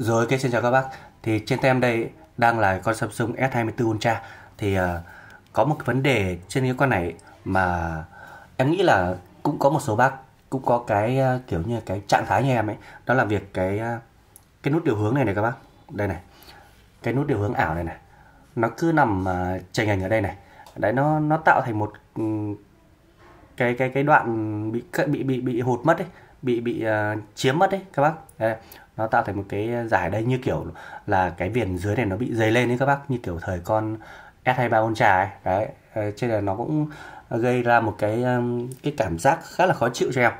Rồi ok xin chào các bác Thì trên tem đây đang là con Samsung S24 Ultra Thì ờ, có một vấn đề trên cái con này mà em nghĩ là cũng có một số bác cũng có cái ờ, kiểu như cái trạng thái như em ấy Đó là việc cái ờ, cái nút điều hướng này này các bác Đây này Cái nút điều hướng ảo này này Nó cứ nằm uh, chành ảnh ở đây này Đấy nó nó tạo thành một ừ, cái cái cái đoạn bị bị bị bị hụt mất ấy bị bị uh, chiếm mất ấy các bác đấy nó tạo thành một cái giải đây như kiểu là cái viền dưới này nó bị dày lên đấy các bác như kiểu thời con S23 ôn trà ấy đấy trên ờ, này nó cũng gây ra một cái ờ, cái cảm giác khá là khó chịu cho em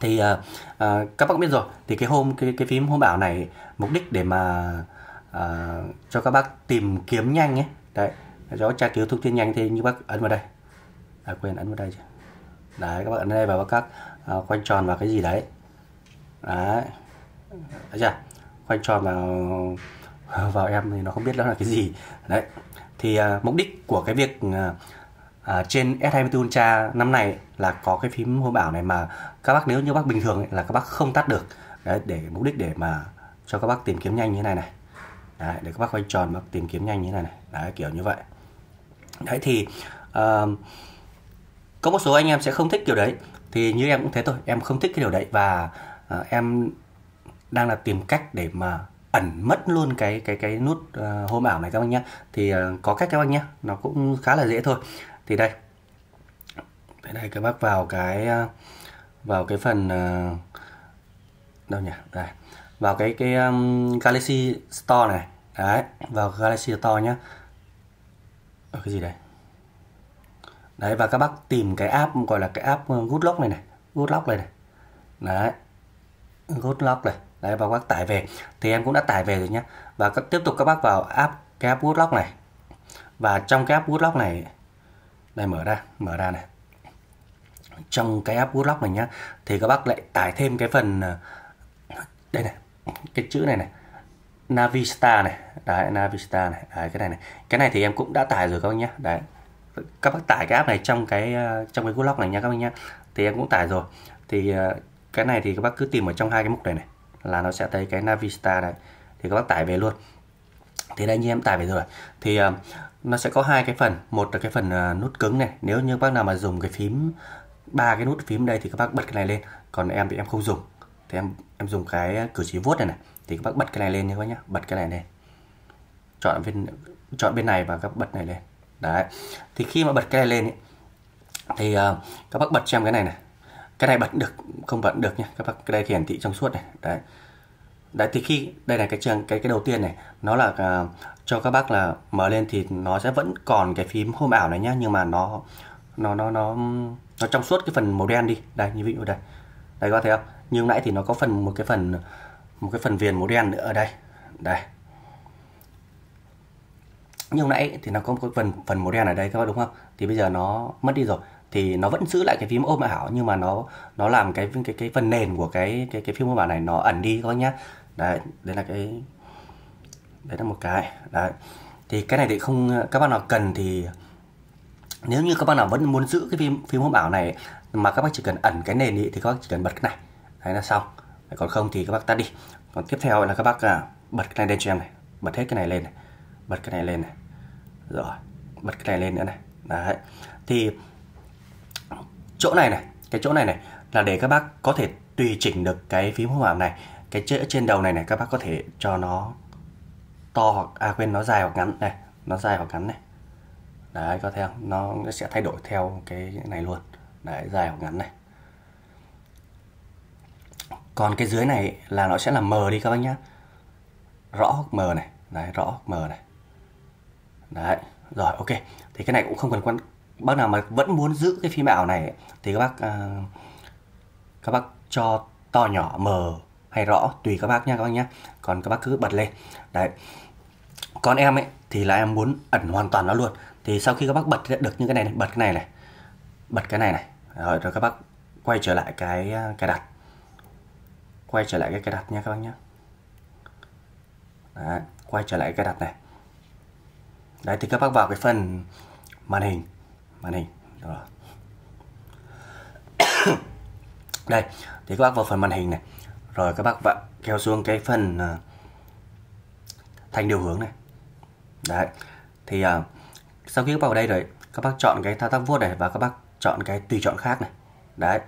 thì uh, uh, các bác biết rồi thì cái hôm cái cái phím hôm bảo này mục đích để mà uh, cho các bác tìm kiếm nhanh ấy đấy cho tra cứu thông tin nhanh thì như bác ấn vào đây à, quên ấn vào đây chứ đấy các bác ấn đây và các uh, quanh tròn vào cái gì đấy đấy Đấy chưa? Khoanh tròn vào vào em thì nó không biết nó là cái gì. Đấy. Thì à, mục đích của cái việc à, à trên S24 Ultra năm này là có cái phím home bảo này mà các bác nếu như bác bình thường ấy, là các bác không tắt được. Đấy để mục đích để mà cho các bác tìm kiếm nhanh như thế này này. Đấy, để các bác quay tròn bác tìm kiếm nhanh như thế này này. Đấy kiểu như vậy. Đấy thì uh, có một số anh em sẽ không thích kiểu đấy thì như em cũng thế thôi em không thích cái điều đấy và uh, em đang là tìm cách để mà ẩn mất luôn cái cái cái nút uh, home ảo này các bác nhé thì uh, có cách các bác nhé nó cũng khá là dễ thôi thì đây đây, đây các bác vào cái uh, vào cái phần uh, đâu nhỉ đây vào cái cái um, Galaxy Store này đấy vào Galaxy Store nhé ở cái gì đây đấy và các bác tìm cái app gọi là cái app Goodlock này này Goodlock này này đấy Goodlock này đấy và các bác tải về thì em cũng đã tải về rồi nhé và các, tiếp tục các bác vào app cái app Woodlock này và trong cái app Woodlock này đây mở ra mở ra này trong cái app Woodlock này nhá thì các bác lại tải thêm cái phần ờ, đây này cái chữ này này Navista này đấy Navista này đấy, cái này này cái này thì em cũng đã tải rồi các bác nhé đấy các bác tải cái app này trong cái ờ, trong cái Woodlock này nha các bác nhé thì em cũng tải rồi thì ờ, cái này thì các bác cứ tìm ở trong hai cái mục này này là nó sẽ thấy cái Navista này thì các bác tải về luôn Thế đây như em tải về rồi thì uh, nó sẽ có hai cái phần một là cái phần uh, nút cứng này nếu như bác nào mà dùng cái phím ba cái nút phím đây thì các bác bật cái này lên còn em thì em không dùng thì em em dùng cái cử chỉ vuốt này này thì các bác bật cái này lên nhé các bác nhé bật cái này lên chọn bên chọn bên này và các bật này lên đấy thì khi mà bật cái này lên ý, thì uh, các bác bật xem cái này này cái này bật được không bật được nha các bác cái đây hiển thị trong suốt này đấy đấy thì khi đây là cái trường cái cái đầu tiên này nó là uh, cho các bác là mở lên thì nó sẽ vẫn còn cái phím home ảo này nhá nhưng mà nó nó nó nó nó trong suốt cái phần màu đen đi đây như ví dụ đây đây có thấy không nhưng nãy thì nó có phần một cái phần một cái phần viền màu đen nữa ở đây đây nhưng nãy thì nó có một phần phần màu đen ở đây các bác đúng không thì bây giờ nó mất đi rồi thì nó vẫn giữ lại cái phim ôm ảo nhưng mà nó nó làm cái cái cái phần nền của cái cái cái phim ôm ảo này nó ẩn đi các nhá đấy đấy là cái đấy là một cái đấy thì cái này thì không các bạn nào cần thì nếu như các bạn nào vẫn muốn giữ cái phim phim ôm ảo này mà các bác chỉ cần ẩn cái nền đi thì các bác chỉ cần bật cái này đấy là xong còn không thì các bác tắt đi còn tiếp theo là các bác à, bật cái này lên cho em này bật hết cái này lên này bật cái này lên này rồi bật cái này lên nữa này đấy thì chỗ này này cái chỗ này này là để các bác có thể tùy chỉnh được cái phím hỗn hợp này cái chữ trên đầu này này các bác có thể cho nó to hoặc à quên nó dài hoặc ngắn này nó dài hoặc ngắn này đấy có theo nó sẽ thay đổi theo cái này luôn đấy dài hoặc ngắn này còn cái dưới này là nó sẽ là mờ đi các bác nhá rõ hoặc mờ này đấy rõ hoặc mờ này đấy rồi ok thì cái này cũng không cần quan bác nào mà vẫn muốn giữ cái phim ảo này thì các bác uh, các bác cho to nhỏ mờ hay rõ tùy các bác nha các bác nhé còn các bác cứ bật lên đấy con em ấy thì là em muốn ẩn hoàn toàn nó luôn thì sau khi các bác bật được như cái này, này bật cái này này bật cái này này rồi, rồi các bác quay trở lại cái à, cài đặt quay trở lại cái cài đặt nha các bác nhé Đấy, quay trở lại cái cài đặt này đấy thì các bác vào cái phần màn hình màn hình rồi đây thì các bác vào phần màn hình này rồi các bác vặn kéo xuống cái phần uh, thanh điều hướng này đấy thì uh, sau khi các bác vào đây rồi các bác chọn cái thao tác vuốt này và các bác chọn cái tùy chọn khác này đấy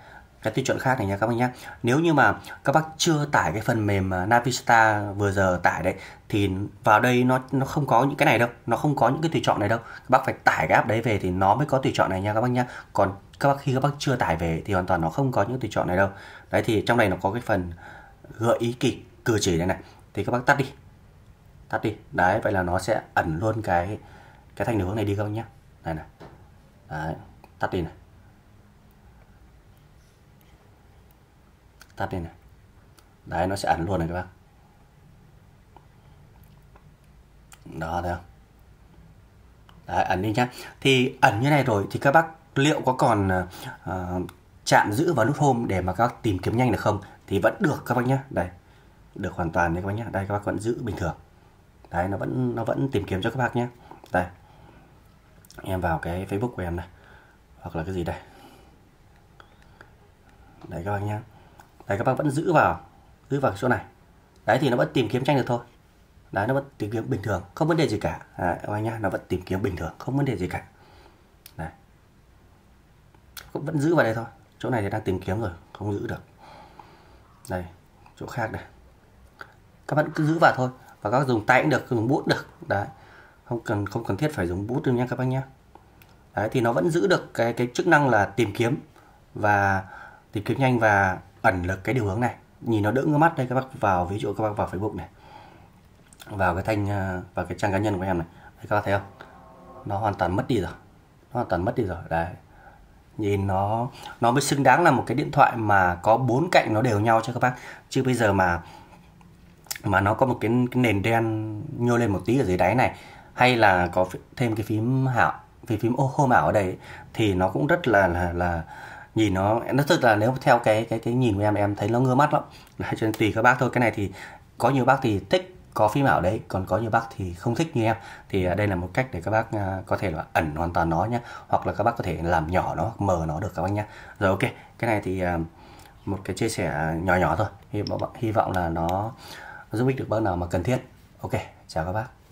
cái tiêu chuẩn khác này nha các bác nhé nếu như mà các bác chưa tải cái phần mềm à, Navista vừa giờ tải đấy thì vào đây nó nó không có những cái này đâu nó không có những cái tùy chọn này đâu các bác phải tải cái app đấy về thì nó mới có tùy chọn này nha các bác nhé còn các bác khi các bác chưa tải về thì hoàn toàn nó không có những tùy chọn này đâu đấy thì trong này nó có cái phần gợi ý kỳ cử chỉ này này thì các bác tắt đi tắt đi đấy vậy là nó sẽ ẩn luôn cái cái thành hướng này đi các bác nhé này này đấy, tắt đi này tắt đi này đấy nó sẽ ẩn luôn này các bác đó thấy không đấy, ẩn đi nhá thì ẩn như này rồi thì các bác liệu có còn uh, chạm giữ vào nút home để mà các bác tìm kiếm nhanh được không thì vẫn được các bác nhé đây được hoàn toàn đấy các bác nhé đây các bác vẫn giữ bình thường đấy nó vẫn nó vẫn tìm kiếm cho các bác nhé đây em vào cái facebook của em này hoặc là cái gì đây đấy các bác nhé đấy các bác vẫn giữ vào giữ vào chỗ này đấy thì nó vẫn tìm kiếm tranh được thôi đấy nó vẫn tìm kiếm bình thường không vấn đề gì cả đấy, các bác nhá nó vẫn tìm kiếm bình thường không vấn đề gì cả đấy cũng vẫn giữ vào đây thôi chỗ này thì đang tìm kiếm rồi không giữ được đây chỗ khác đây các bạn cứ giữ vào thôi và các dùng tay cũng được dùng bút được đấy không cần không cần thiết phải dùng bút đâu nhé các bác nhé đấy thì nó vẫn giữ được cái cái chức năng là tìm kiếm và tìm kiếm nhanh và ẩn lực cái điều hướng này nhìn nó đỡ ngứa mắt đây các bác vào ví dụ các bác vào Facebook này vào cái thanh à, vào cái trang cá nhân của em này đấy, các bác thấy không nó hoàn toàn mất đi rồi nó hoàn toàn mất đi rồi đấy nhìn nó nó mới xứng đáng là một cái điện thoại mà có bốn cạnh nó đều nhau cho các bác chứ bây giờ mà mà nó có một cái, cái nền đen nhô lên một tí ở dưới đáy này hay là có thêm cái phím hảo vì phím ô hô ảo ở đây thì nó cũng rất là là là nhìn nó nó tức là nếu theo cái cái cái nhìn của em em thấy nó ngứa mắt lắm đấy, cho nên tùy các bác thôi cái này thì có nhiều bác thì thích có phím ảo đấy còn có nhiều bác thì không thích như em thì à, đây là một cách để các bác à, có thể là ẩn hoàn toàn nó nhé hoặc là các bác có thể làm nhỏ nó mờ nó được các bác nhé rồi ok cái này thì à, một cái chia sẻ nhỏ nhỏ thôi hy vọng hy vọng là nó giúp ích được bác nào mà cần thiết ok chào các bác